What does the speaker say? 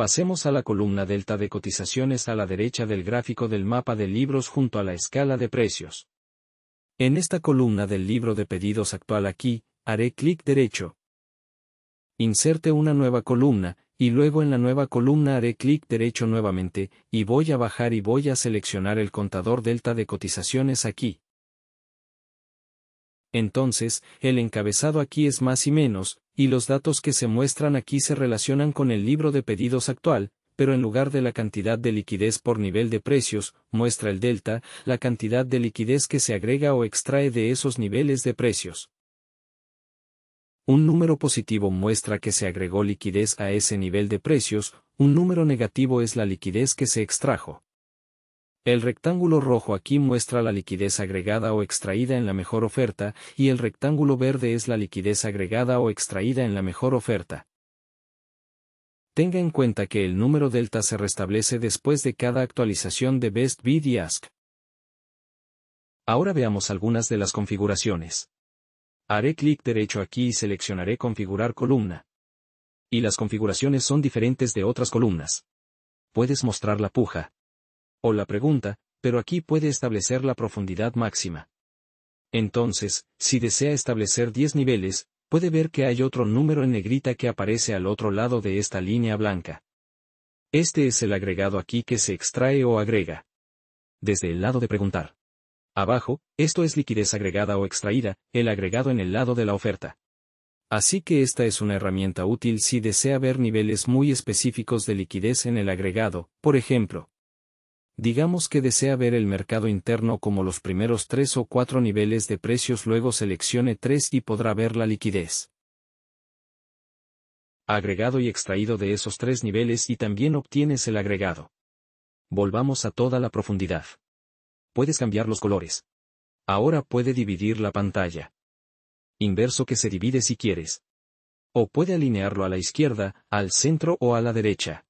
Pasemos a la columna delta de cotizaciones a la derecha del gráfico del mapa de libros junto a la escala de precios. En esta columna del libro de pedidos actual aquí, haré clic derecho. Inserte una nueva columna, y luego en la nueva columna haré clic derecho nuevamente, y voy a bajar y voy a seleccionar el contador delta de cotizaciones aquí. Entonces, el encabezado aquí es más y menos, y los datos que se muestran aquí se relacionan con el libro de pedidos actual, pero en lugar de la cantidad de liquidez por nivel de precios, muestra el delta, la cantidad de liquidez que se agrega o extrae de esos niveles de precios. Un número positivo muestra que se agregó liquidez a ese nivel de precios, un número negativo es la liquidez que se extrajo. El rectángulo rojo aquí muestra la liquidez agregada o extraída en la mejor oferta, y el rectángulo verde es la liquidez agregada o extraída en la mejor oferta. Tenga en cuenta que el número delta se restablece después de cada actualización de Best Bid y Ask. Ahora veamos algunas de las configuraciones. Haré clic derecho aquí y seleccionaré Configurar columna. Y las configuraciones son diferentes de otras columnas. Puedes mostrar la puja, o la pregunta, pero aquí puede establecer la profundidad máxima. Entonces, si desea establecer 10 niveles, puede ver que hay otro número en negrita que aparece al otro lado de esta línea blanca. Este es el agregado aquí que se extrae o agrega. Desde el lado de preguntar. Abajo, esto es liquidez agregada o extraída, el agregado en el lado de la oferta. Así que esta es una herramienta útil si desea ver niveles muy específicos de liquidez en el agregado, por ejemplo, Digamos que desea ver el mercado interno como los primeros tres o cuatro niveles de precios, luego seleccione tres y podrá ver la liquidez. Agregado y extraído de esos tres niveles y también obtienes el agregado. Volvamos a toda la profundidad. Puedes cambiar los colores. Ahora puede dividir la pantalla. Inverso que se divide si quieres. O puede alinearlo a la izquierda, al centro o a la derecha.